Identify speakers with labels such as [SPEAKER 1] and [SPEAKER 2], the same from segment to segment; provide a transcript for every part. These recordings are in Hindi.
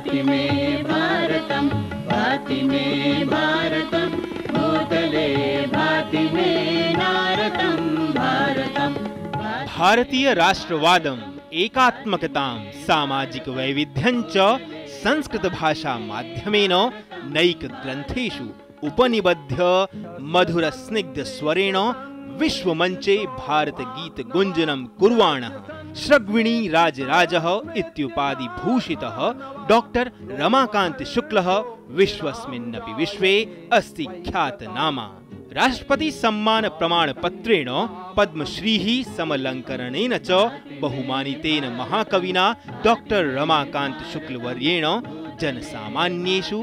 [SPEAKER 1] भाति मे भारतं
[SPEAKER 2] भाति मे भारतं भूतले भाति मे नारतं भारतं भारतीय राष्ट्रवादम् एकात्मकतां सामाजिकवैविध्यं च संस्कृतभाषामाध्यमेन नैकग्रन्थेषु उपनिबध्य कुर्वाणः श्रग्विणी राजराजः इत्युपाधिभूषितः डॉक्टर रमाकांत शुक्लः विश्वस्मिन्नपि विश्वे अस्ति ख्यातनामा राष्ट्रपति सम्मान प्रमाण पत्रेण पद्मश्रीः समलंकरणेन च बहुमानितेन महाकविना डॉक्टर रमाकांत शुक्लवर्येण जनसामान्येषु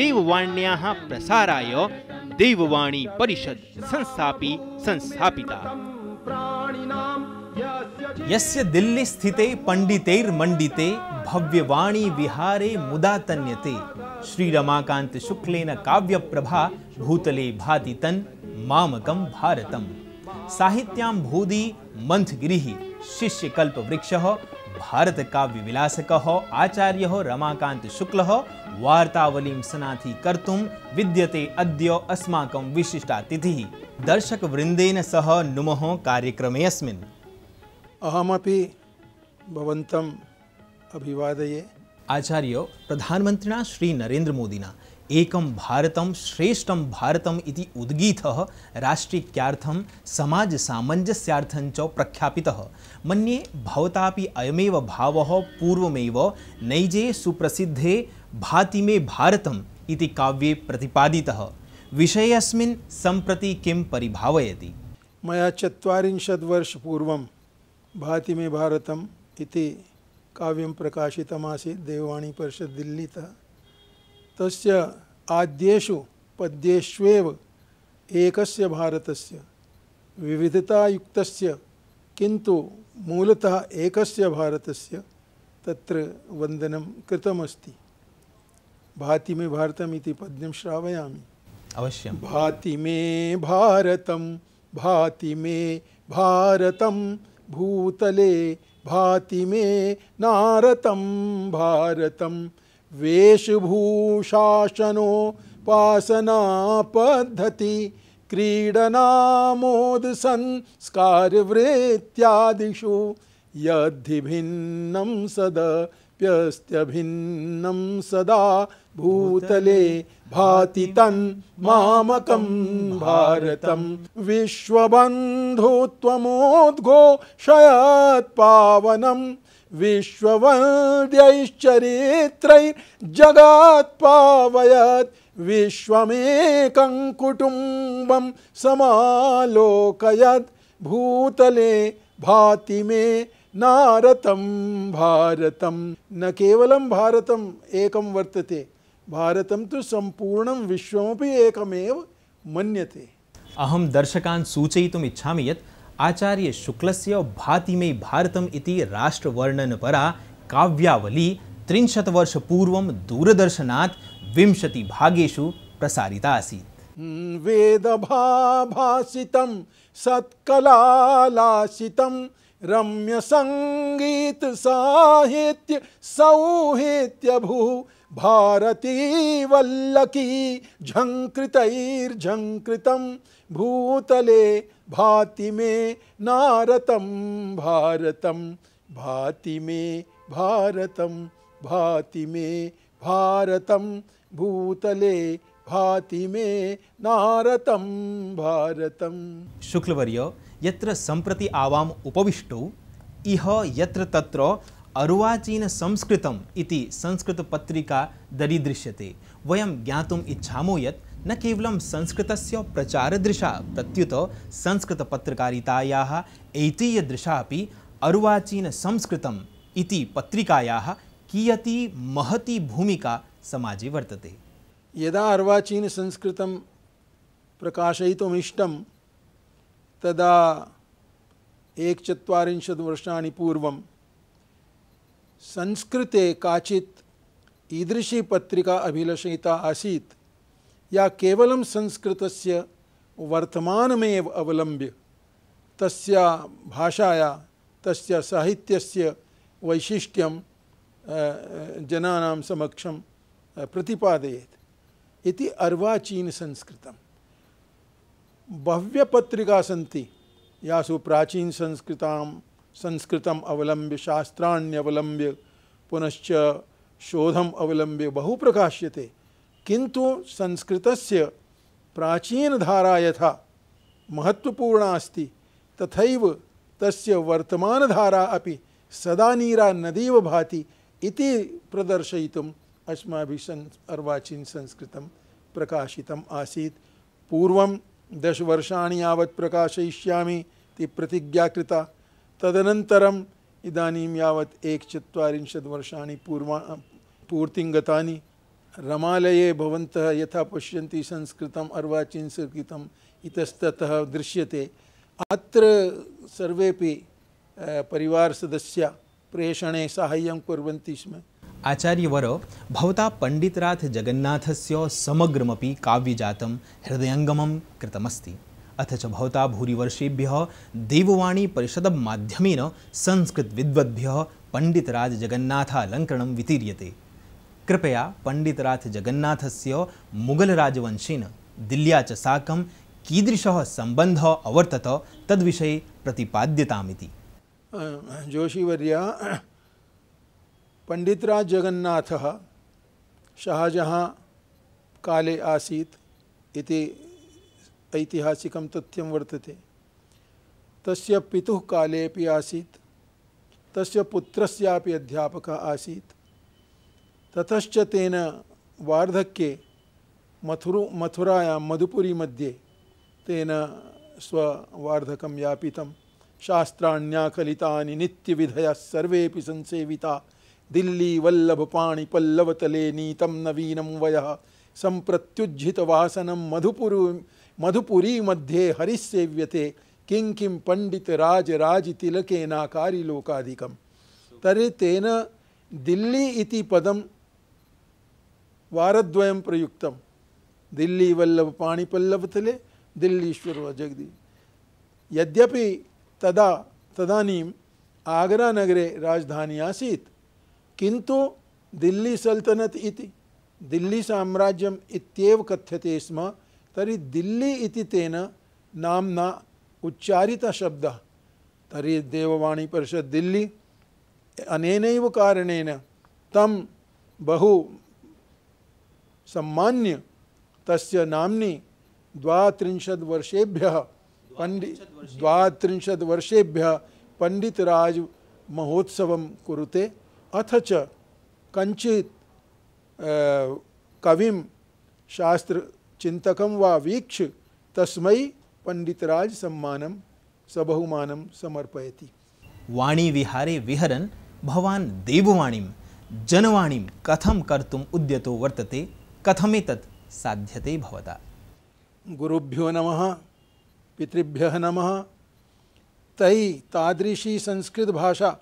[SPEAKER 2] देववाण्याः प्रसाराय देववाणी परिषद संस्थापि संस्थापिता यस्य दिल्ली स्थिते पंडितेर मंडिते भव्यवाणी विहारे मुदा तन्यते श्री रमाकांत शुक्लेन काव्य प्रभा भूतले भाति तन मामकम भारतम साहित्यां भूदि मंथगिरिः शिष्यकल्पवृक्षः आचार्य आचार्यः रमाकान्तशुक्लः वार्तावलीं कर्तुम विद्यते अद्य अस्माकं दर्शक वृंदेन सह नुमः कार्यक्रमेऽस्मिन्
[SPEAKER 1] अहमपि भवन्तम् अभिवादये
[SPEAKER 2] आचार्य प्रधानमन्त्रिणा श्रीनरेन्द्रमोदिना एकं भारतं श्रेष्ठं भारतम् इति उद्गीतः राष्ट्रिक्यार्थं समाजसामञ्जस्यार्थं च प्रख्या मन्ये भवतापि अयमेव भावः पूर्वमेव नैजे सुप्रसिद्धे भातिमे भारतम् इति काव्ये प्रतिपादितः विषयेऽस्मिन् सम्प्रति किं परिभावयति
[SPEAKER 1] मया चत्वारिंशद्वर्षपूर्वं भाति मे भारतम इति प्रकाशित आसी देववाणी परिषद् दिल्लीतः तस्य आद्येषु पद्येष्वेव एकस्य भारतस्य विविधतायुक्तस्य किन्तु मूलतः एकस्य भारतस्य तत्र वन्दनं कृतमस्ति भाति मे भारतम् इति पद्यं श्रावयामि अवश्यं भाति मे भारतं भाति मे भारत भूतले भाति मे नारतं भारतं वेशभूषासनोपासनापद्धति क्रीडनामोदसंस्कारवृत्त्यादिषु यद्धि भिन्नं सदप्यस्त्यभिन्नं सदा भूतले भाति तन्मामकं भारतं विश्वबन्धुत्वमोद्घोषयात्पावनम् पावयत् विश्वमेकं कुटुम्बं समालोकयत् भूतले भाति मे नारतं भारतं न केवलं भारतम् एकं वर्तते भारत तो संपूर्ण विश्वमपि एकमेव मन्यते
[SPEAKER 2] अहम दर्शकान् सूचयितुम् इच्छामि यत् आचार्य शुक्लस्य भातिमे भारतम् इति राष्ट्रवर्णनपरा काव्यावली त्रिंशत् वर्षपूर्वं दूरदर्शनात् विंशतिभागेषु प्रसारिता आसीत्
[SPEAKER 1] वेदभाभासितं सत्कलालासितं रम्य संगीत साहित्य सौहित्य भू भारती वल्लकी झंकृतर्झंकृत भूतले भाति मे नारतम भारतम भाति मे भारतम भाति मे भारतम भूतले भाति मे नारतम भारतम
[SPEAKER 2] शुक्लवर्य यत्र संप्रति आवाम उपविष्टौ इह यत्र तत्र अरुवाचीन संस्कृतम इति संस्कृत पत्रिका दरीदृश्यते वयम ज्ञातुम इच्छामो यत् न केवलं संस्कृतस्य प्रचारदृशा प्रत्युत संस्कृत पत्रकारितायाः ऐतिह्य ऐतिह्यदृशा अपि संस्कृतम इति पत्रिकायाः कियती महती भूमिका समाजे वर्तते
[SPEAKER 1] यदा अर्वाचीनसंस्कृतं प्रकाशयितुम् इष्टं तदा एक एकचत्वारिंशत् वर्षाणि पूर्वं संस्कृते काचित् ईदृशी पत्रिका अभिलषिता आसीत् या केवलं संस्कृतस्य वर्तमानमेव अवलम्ब्य तस्या भाषाया तस्य साहित्यस्य वैशिष्ट्यं जनानां समक्षं प्रतिपादयेत् इति अर्वाचीनसंस्कृतम् बह्व्य पत्रिका सन्ति यासु प्राचीन संस्कृता संस्कृतम अवलंब्य शास्त्राण्यवलंब्य पुनश्च शोधम अवलंब्य बहु प्रकाश्यते किंतु संस्कृत प्राचीन धारा यथा महत्वपूर्णा अस्ति तथैव तस्य वर्तमान धारा अपि सदा नीरा नदीव भाति प्रदर्शय प्रदर्शयितुम् अस्माभिः सं अर्वाचीन संस्कृतं प्रकाशितम् आसीत् पूर्वं दश वर्षा यावत् प्रकाशयिष्यामि इति प्रतिज्ञा कृता तदनन्तरम् इदानीं यावत् एकचत्वारिंशत् वर्षाणि पूर्वा पूर्तिङ्गतानि रमालये भवन्तः यथा पश्यन्ति संस्कृतम् अर्वाचीन संस्कृतम् इतस्ततः दृश्यते अत्र सर्वेपि परिवारसदस्य प्रेषणे साहाय्यं कुर्वन्ति स्म
[SPEAKER 2] आचार्यवर भवता समग्रमी काव्य जात हृदयंगम कृतमस्त अथ च भवता संस्कृत देववाणीपरिषदमाध्यमेन पंडितराज पण्डितराजजगन्नाथालङ्करणं वितीय कृपया जगन्नाथ से मुगलराजवंशन च साकं कीदृश संबंध अवर्तत तद्विषये प्रतिपाद्यता
[SPEAKER 1] जोशीवर्या पंडित राज जगन्नाथ शाहजहाँ काले आसीत इति ऐतिहासिकं तथ्यं वर्तते तस्य पितुः काले आसीत् तस्य पुत्रस्यापि अध्यापक आसीत् ततश्च तेन वार्धक्ये मथुरु मथुरायां मधुपुरी मध्ये तेन स्ववार्धकं यापितं शास्त्राण्याकलितानि नित्यविधयः सर्वेपि संसेविता दिल्ली वल्लभ पाणी पल्लव तले नीतम नवीनम वय संप्रत्युज्झित वासनम मधुपुर मधुपुरी मध्ये हरिसेव्यते किं किं पंडित राज राज नाकारी लोकाधिकम तरे तेन दिल्ली इति पदम वारद्वयम प्रयुक्तम दिल्ली वल्लभ पाणिपल्लवतले दिल्लीश्वर जगदी यद्यपि तदा आगरा नगरे राजधानी आसीत किंतु दिल्ली सल्तनत इति दिल्ली साम्राज्यम इत्येव कथ्यते स्म तरी दिल्ली इति तेन नामना उच्चारित शब्द तरी देववाणी परिषद दिल्ली अनेन कारणेन तम बहु सम्मान्य तस्य नामनी द्वात्रिंशत् पंडित द्वात्रिंशत् पंडितराज महोत्सव कुरुते अथ च कंचित कविम शास्त्र चिंतकम वा वीक्ष तस्मय पंडितराज सम्मानम सबहुमानम समर्पयति
[SPEAKER 2] वाणी विहारे विहरन भवान देववाणीं जनवाणी कथम कर्तुम उद्यतो वर्तते कथमेतत्
[SPEAKER 1] साध्यते भवता गुरुभ्यो नमः पितृभ्यः नमः तई तादृशी भाषा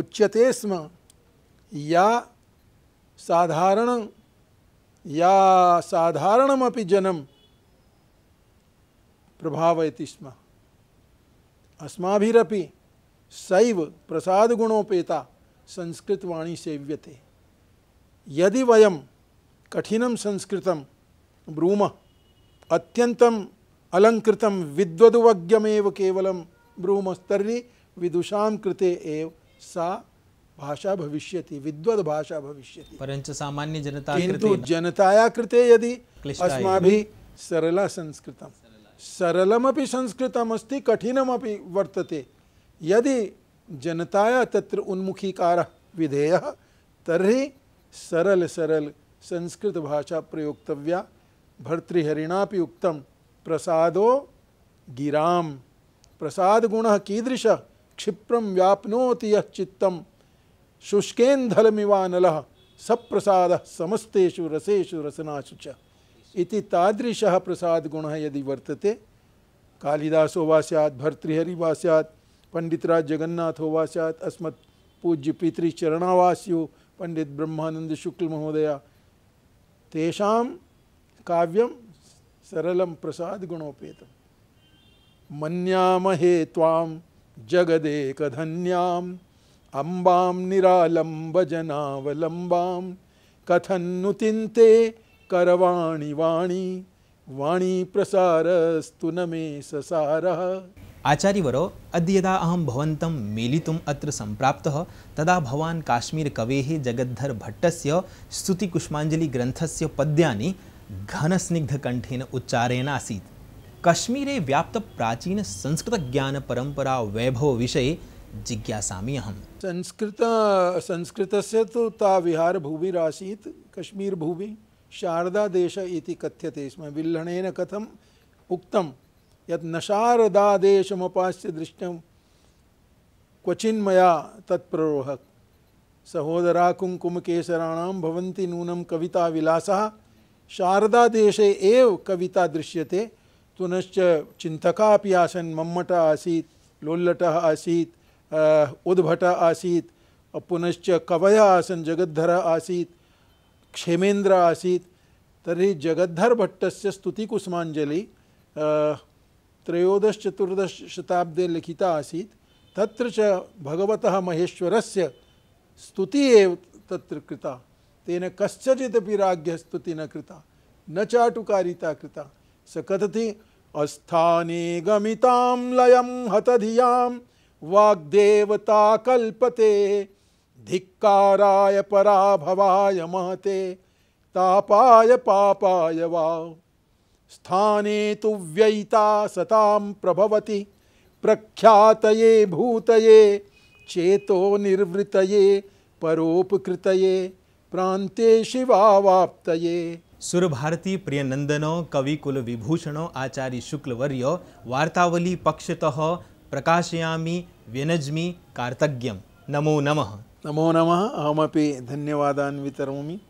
[SPEAKER 1] उच्यते स्म या साधारण या साधारणमपि जनम प्रभावयति स्म अस्मा सैव प्रसाद गुणोपेता संस्कृतवाणी सेव्यते यदि वयम कठिन संस्कृत ब्रूम अत्यंतम अलंकृत विद्वदुवज्ञमेव केवलम ब्रूमस्तरी विदुषा कृते एव सा भाषा भविष्य विद्वद भाषा भविष्य
[SPEAKER 2] परंतु सामान्य जनता किंतु जनताया
[SPEAKER 1] कृते यदि अस्माभिः सरला संस्कृत सरलम संस्कृतम अस्त संस्कृतमस्ति कठिनमपि वर्तते यदि जनताया तत्र उन्मुखीकारः विधेय तरी सरल सरल संस्कृत भाषा प्रयोक्तव्या भर्तृहरिणा उक्त प्रसादो गिराम प्रसाद गुण कीदृश क्षिप्रम व्यापनोति यित्तम नल सप्रसाद समस्तेषु रसेषु रसनासु च इति तादृशः यदि वर्तते कालिदासो वा स्यात् भर्तृहरि वा स्यात् पंडितराज जगन्नाथो वा स्यात् अस्मत् पूज्य पितृचरणावास्यो पंडित ब्रह्मानंद शुक्ल महोदय तेषां काव्यं सरलं प्रसादगुणोपेतं मन्यामहे त्वां जगदेकधन्याम् अम्बां निरालम्बजनावलम्बां कथन्नुतिन्ते करवाणी वाणी वाणी प्रसारस्तु न मे ससारः
[SPEAKER 2] आचार्यवरो अद्य यदा अहं भवन्तं मेलितुम् अत्र सम्प्राप्तः तदा भवान् काश्मीरकवेः जगद्धरभट्टस्य स्तुतिकुष्माञ्जलिग्रन्थस्य पद्यानि घनस्निग्धकण्ठेन उच्चारेण आसीत् कश्मीरे वैभव विषय जिज्ञासामि अहम
[SPEAKER 1] संस्कृत से तो ता भूमि शारदा देश इति कथ्यते स्म विल्हणेन कथम् उक्तं यत् न शारदादेशमपास्य दृष्टं क्वचिन्मया तत्प्ररोह सहोदरा कुङ्कुमकेसराणां कविता विलासा शारदा देशे एव कविता दृश्यते पुनश्च चिन्तकः आसन मम्मट आसी लोल्लट आसी उद्भट आसी आसीत् पुनश्च कवयः आसन् जगद्धर आसी क्षेमेन्द्र आसीत् तर्हि जगद्धरभट्टस्य स्तुतिकुसुमाञ्जलि त्रयोदशचतुर्दशशताब्दे लिखिता आसी तत्र भगवत भगवतः महेश्वरस्य स्तुतिः एव तेन कस्यचिदपि राज्ञः न कृता न चाटुकारिता कृता से कथति अस्थाने गमितां लयं हतधियां वाग्देवता कल्पते धिक्काराय पराभवाय महते तापाय पापाय वा स्थाने तु व्ययिता सतां प्रभवति प्रख्यातये भूतये चेतो निर्वृतये परोपकृतये प्रान्ते शिवावाप्तये
[SPEAKER 2] सुरभारती प्रियनंदनो कविकुल विभूषणो आचार्य शुक्लवर्य वार्तावली पक्षत प्रकाशयामी व्यनज्मि कार्तज्ञ
[SPEAKER 1] नमो नमः नमो नमः अहमपि धन्यवादान् वितरोमि